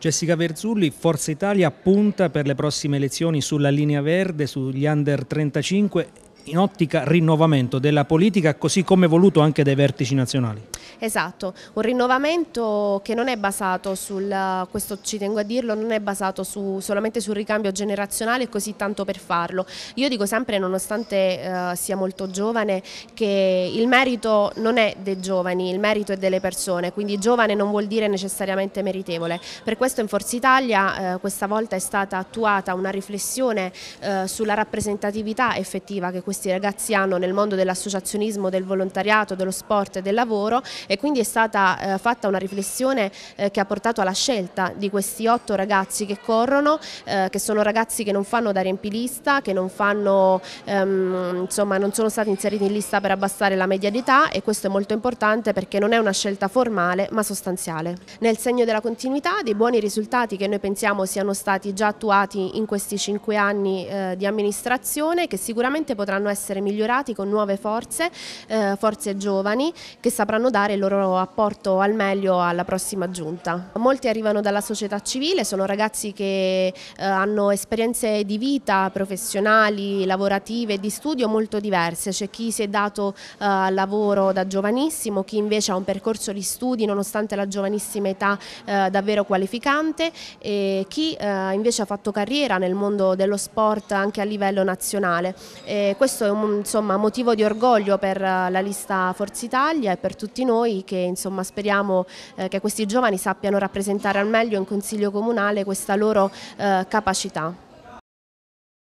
Jessica Verzulli, Forza Italia punta per le prossime elezioni sulla linea verde, sugli under 35 in ottica rinnovamento della politica così come voluto anche dai vertici nazionali. Esatto, un rinnovamento che non è basato sul, questo ci tengo a dirlo, non è basato su, solamente sul ricambio generazionale e così tanto per farlo. Io dico sempre, nonostante eh, sia molto giovane, che il merito non è dei giovani, il merito è delle persone, quindi giovane non vuol dire necessariamente meritevole. Per questo in Forza Italia eh, questa volta è stata attuata una riflessione eh, sulla rappresentatività effettiva che questi questi ragazzi hanno nel mondo dell'associazionismo, del volontariato, dello sport e del lavoro e quindi è stata eh, fatta una riflessione eh, che ha portato alla scelta di questi otto ragazzi che corrono, eh, che sono ragazzi che non fanno da riempilista, che non, fanno, ehm, insomma, non sono stati inseriti in lista per abbassare la media d'età e questo è molto importante perché non è una scelta formale ma sostanziale. Nel segno della continuità dei buoni risultati che noi pensiamo siano stati già attuati in questi cinque anni eh, di amministrazione che sicuramente potranno potranno essere migliorati con nuove forze, eh, forze giovani che sapranno dare il loro apporto al meglio alla prossima giunta. Molti arrivano dalla società civile, sono ragazzi che eh, hanno esperienze di vita professionali, lavorative, di studio molto diverse, c'è chi si è dato eh, lavoro da giovanissimo, chi invece ha un percorso di studi nonostante la giovanissima età eh, davvero qualificante e chi eh, invece ha fatto carriera nel mondo dello sport anche a livello nazionale. Eh, questo è un insomma, motivo di orgoglio per eh, la lista Forza Italia e per tutti noi che insomma, speriamo eh, che questi giovani sappiano rappresentare al meglio in Consiglio Comunale questa loro eh, capacità.